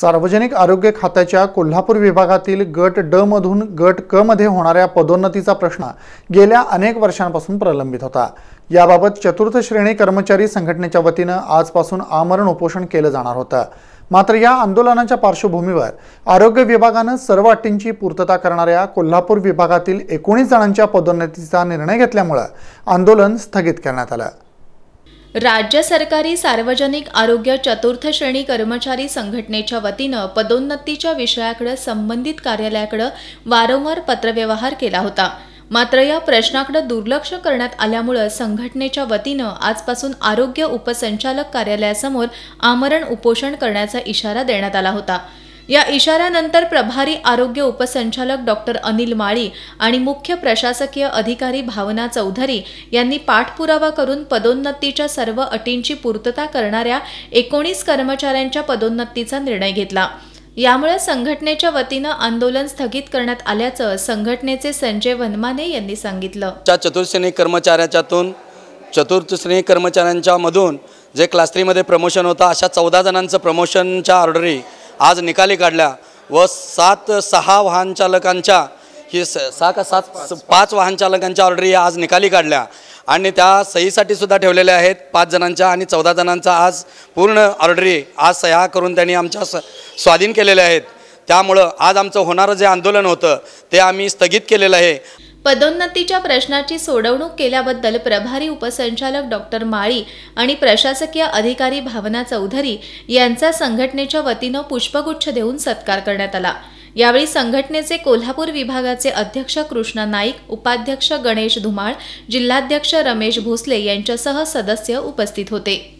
सार्वजनिक आरोग्य खात्याच्या कोल्हापूर विभागातील गट ड मधून गट क मध्ये होणाऱ्या पदोन्नतीचा प्रश्न गेल्या अनेक वर्षांपासून प्रलंबित होता याबाबत चतुर्थ श्रेणी कर्मचारी संघटनेच्या वतीनं आजपासून आमरण उपोषण केलं जाणार होतं मात्र या आंदोलनाच्या पार्श्वभूमीवर आरोग्य विभागानं सर्व अटींची पूर्तता करणाऱ्या कोल्हापूर विभागातील एकोणीस जणांच्या पदोन्नतीचा निर्णय घेतल्यामुळं आंदोलन स्थगित करण्यात आलं राज्य सरकारी सार्वजनिक आरोग्य चतुर्थ श्रेणी कर्मचारी संघटनेच्या वतीनं पदोन्नतीच्या विषयाकडे संबंधित कार्यालयाकडे वारंवार पत्रव्यवहार केला होता मात्र या प्रश्नाकडे दुर्लक्ष करण्यात आल्यामुळं संघटनेच्या वतीनं आजपासून आरोग्य उपसंचालक कार्यालयासमोर आमरण उपोषण करण्याचा इशारा देण्यात आला होता या इशाऱ्यानंतर प्रभारी आरोग्य उपसंचालक डॉक्टर अनिल माळी आणि मुख्य प्रशासकीय अधिकारी भावना चौधरी यांनी पाठपुरावा करून पदोन्नतीच्या सर्व अटींची पूर्तता करणाऱ्या एकोणीस कर्मचाऱ्यांच्या पदोन्नतीचा निर्णय घेतला यामुळे संघटनेच्या वतीनं आंदोलन स्थगित करण्यात आल्याचं संघटनेचे संजय वनमाने यांनी सांगितलं चतुर्श्रेणी कर्मचाऱ्याच्यातून चतुर्थश्रेणी कर्मचाऱ्यांच्या मधून जे क्लास थ्रीमध्ये प्रमोशन होता अशा चौदा जणांचं प्रमोशनच्या ऑर्डरी आज निकाली काढल्या व सात सहा वाहनचालकांच्या ही स सहा का सात पाच वाहनचालकांच्या ऑर्डरी आज निकाली काढल्या आणि त्या सहीसाठी सुद्धा ठेवलेल्या आहेत पाच जणांच्या आणि चौदा जणांचा आज पूर्ण ऑर्डरी आज सह्या करून त्यांनी आमच्या स्वाधीन केलेल्या आहेत त्यामुळं आज आमचं होणारं जे आंदोलन होतं ते आम्ही स्थगित केलेलं आहे पदोन्नतीच्या प्रश्नाची सोडवणूक केल्याबद्दल प्रभारी उपसंचालक डॉक्टर माळी आणि प्रशासकीय अधिकारी भावना चौधरी यांचा संघटनेच्या वतीनं पुष्पगुच्छ देऊन सत्कार करण्यात आला यावेळी संघटनेचे कोल्हापूर विभागाचे अध्यक्ष कृष्णा नाईक उपाध्यक्ष गणेश धुमाळ जिल्हाध्यक्ष रमेश भोसले यांच्यासह सदस्य उपस्थित होते